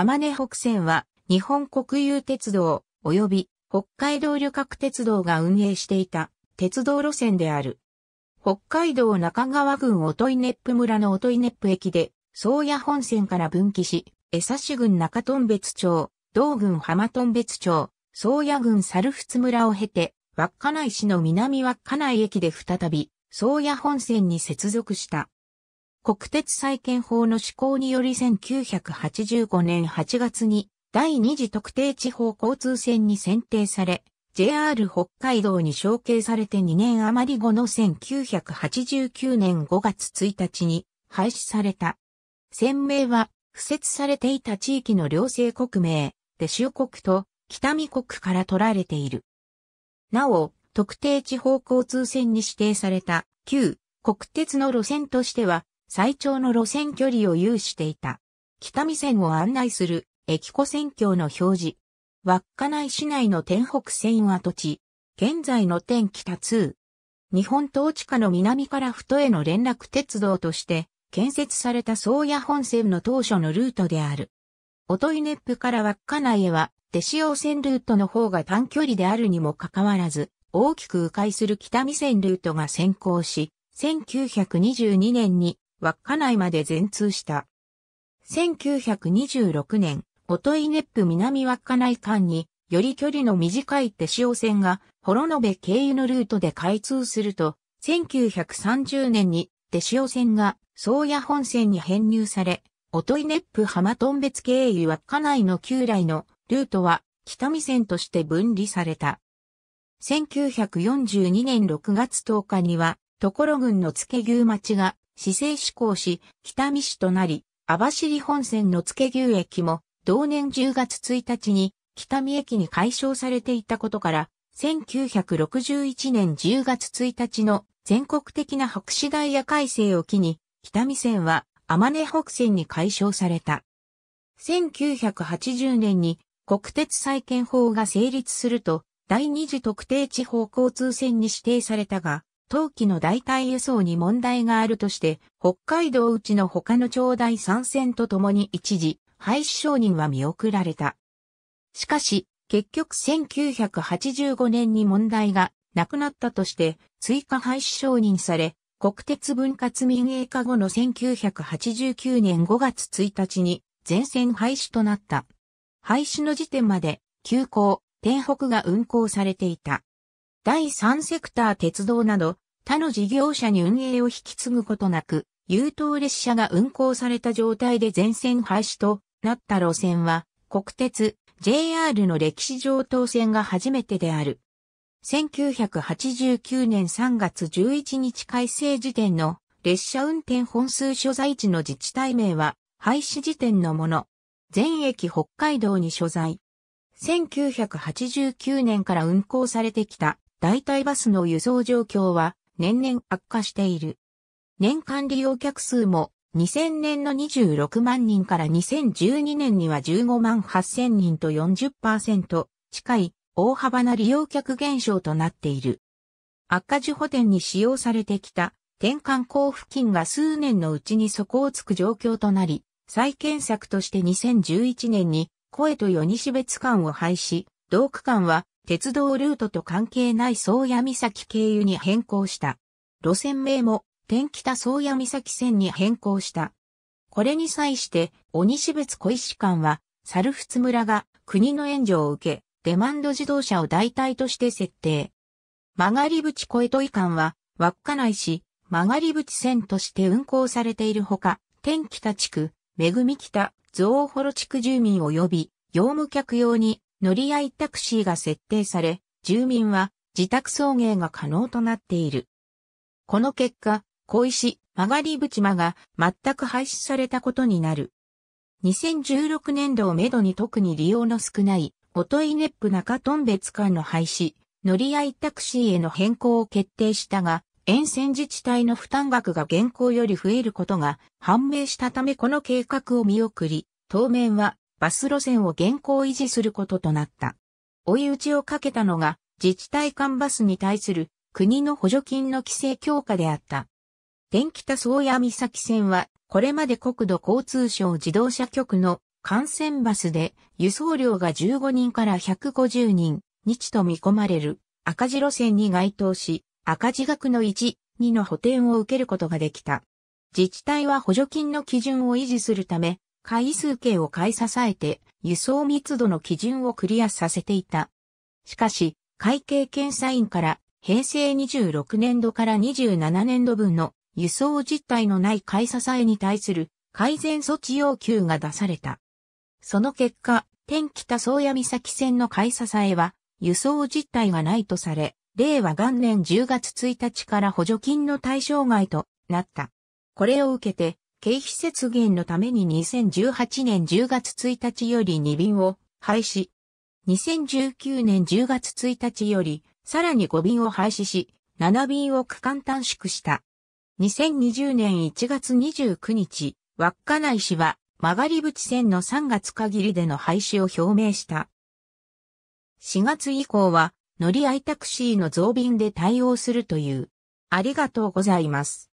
天根北線は日本国有鉄道及び北海道旅客鉄道が運営していた鉄道路線である。北海道中川郡音ネップ村の音ネップ駅で、宗谷本線から分岐し、江差郡中頓別町、道郡浜頓別町、宗谷郡猿払村を経て、稚内市の南稚内駅で再び、宗谷本線に接続した。国鉄再建法の施行により1985年8月に第二次特定地方交通線に選定され、JR 北海道に承継されて2年余り後の1989年5月1日に廃止された。線名は、付設されていた地域の両性国名、で州国と北見国から取られている。なお、特定地方交通線に指定された旧国鉄の路線としては、最長の路線距離を有していた。北見線を案内する駅湖線橋の表示。稚内市内の天北線跡地。現在の天北2。日本統治下の南から太への連絡鉄道として建設された宗谷本線の当初のルートである。い。ネ熱府から稚内へは、手塩線ルートの方が短距離であるにもかかわらず、大きく迂回する北見線ルートが先行し、1922年に稚内まで全通した。1926年、音井っぷ南稚内間に、より距離の短い手塩線が、幌延経由のルートで開通すると、1930年に手塩線が、宗谷本線に編入され、音井っぷ。浜頓別経由稚内の旧来のルートは、北見線として分離された。1942年6月10日には、所郡の付牛町が市政施行し、北見市となり、網走本線の付牛駅も、同年10月1日に、北見駅に解消されていたことから、1961年10月1日の全国的な白紙ダイヤ改正を機に、北見線は天根北線に解消された。1980年に国鉄再建法が成立すると、第二次特定地方交通線に指定されたが、冬季の代替輸送に問題があるとして、北海道うちの他の町内参戦とともに一時、廃止承認は見送られた。しかし、結局1985年に問題がなくなったとして、追加廃止承認され、国鉄分割民営化後の1989年5月1日に全線廃止となった。廃止の時点まで、急行、天北が運行されていた。第三セクター鉄道など、他の事業者に運営を引き継ぐことなく、優等列車が運行された状態で全線廃止となった路線は、国鉄、JR の歴史上当選が初めてである。1989年3月11日改正時点の列車運転本数所在地の自治体名は廃止時点のもの。全駅北海道に所在。1989年から運行されてきた代替バスの輸送状況は年々悪化している。年間利用客数も2000年の26万人から2012年には15万8000人と40%近い大幅な利用客減少となっている。悪化字補填に使用されてきた転換交付金が数年のうちに底をつく状況となり、再建策として2011年に声と四西別館を廃止、同区間は鉄道ルートと関係ない宗谷岬経由に変更した。路線名も、天北宗谷岬線に変更した。これに際して、鬼志別小石間は、猿払村が国の援助を受け、デマンド自動車を代替として設定。曲がり淵小糸井間は、稚内市、曲がり淵線として運行されているほか、天北地区、恵北、蔵幌地区住民及び、業務客用に乗り合いタクシーが設定され、住民は自宅送迎が可能となっている。この結果、小石、曲がり淵間が全く廃止されたことになる。2016年度をめどに特に利用の少ない、トイネップ中トン別間の廃止、乗り合いタクシーへの変更を決定したが、沿線自治体の負担額が現行より増えることが判明したためこの計画を見送り、当面はバス路線を現行維持することとなった。追い打ちをかけたのが、自治体間バスに対する国の補助金の規制強化であった。電気多層や岬線は、これまで国土交通省自動車局の幹線バスで輸送量が15人から150人日と見込まれる赤字路線に該当し、赤字額の1、2の補填を受けることができた。自治体は補助金の基準を維持するため、回数計を買い支えて、輸送密度の基準をクリアさせていた。しかし、会計検査院から平成26年度から27年度分の輸送実態のない買い支えに対する改善措置要求が出された。その結果、天北宗谷岬線の買い支えは輸送実態がないとされ、令和元年10月1日から補助金の対象外となった。これを受けて、経費節減のために2018年10月1日より2便を廃止。2019年10月1日より、さらに5便を廃止し、7便を区間短縮した。2020年1月29日、稚内市は、曲がり淵線の3月限りでの廃止を表明した。4月以降は、乗り合いタクシーの増便で対応するという。ありがとうございます。